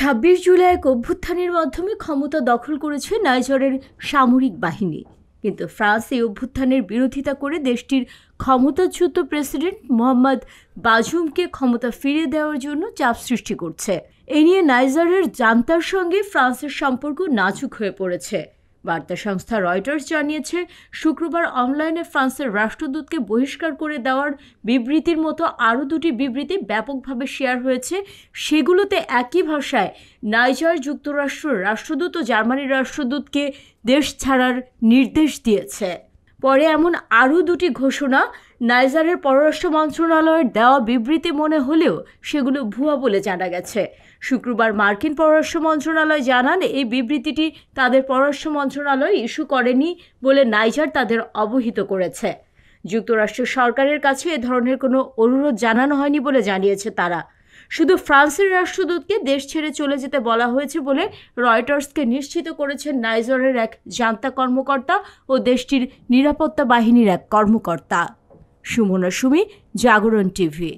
ছাব্বিশ জুলাই এক অভ্যুত্থানের মাধ্যমে ক্ষমতা দখল করেছে নাইজারের সামরিক বাহিনী কিন্তু ফ্রান্স এই অভ্যুত্থানের বিরোধিতা করে দেশটির ক্ষমতাচ্যুত প্রেসিডেন্ট মোহাম্মদ বাজুমকে ক্ষমতা ফিরে দেওয়ার জন্য চাপ সৃষ্টি করছে এ নিয়ে নাইজারের জান্তার সঙ্গে ফ্রান্সের সম্পর্ক নাজুক হয়ে পড়েছে বার্তা সংস্থা রয়টার্স জানিয়েছে শুক্রবার অনলাইনে ফ্রান্সের রাষ্ট্রদূতকে বহিষ্কার করে দেওয়ার বিবৃতির মতো আরও দুটি বিবৃতি ব্যাপকভাবে শেয়ার হয়েছে সেগুলোতে একই ভাষায় নাইজার যুক্তরাষ্ট্র রাষ্ট্রদূত ও জার্মানির রাষ্ট্রদূতকে দেশ ছাড়ার নির্দেশ দিয়েছে পরে এমন আরও দুটি ঘোষণা নাইজারের পররাষ্ট্র মন্ত্রণালয়ের দেওয়া বিবৃতি মনে হলেও সেগুলো ভুয়া বলে জানা গেছে শুক্রবার মার্কিন পররাষ্ট্র মন্ত্রণালয় জানান এই বিবৃতিটি তাদের পররাষ্ট্র মন্ত্রণালয় ইস্যু করেনি বলে নাইজার তাদের অবহিত করেছে যুক্তরাষ্ট্র সরকারের কাছে এ ধরনের কোনো অনুরোধ জানানো হয়নি বলে জানিয়েছে তারা শুধু ফ্রান্সের রাষ্ট্রদূতকে দেশ ছেড়ে চলে যেতে বলা হয়েছে বলে রয়টার্সকে নিশ্চিত করেছেন নাইজারের এক জান্তা কর্মকর্তা ও দেশটির নিরাপত্তা বাহিনীর এক কর্মকর্তা সুমনা সুমি জাগরণ টিভি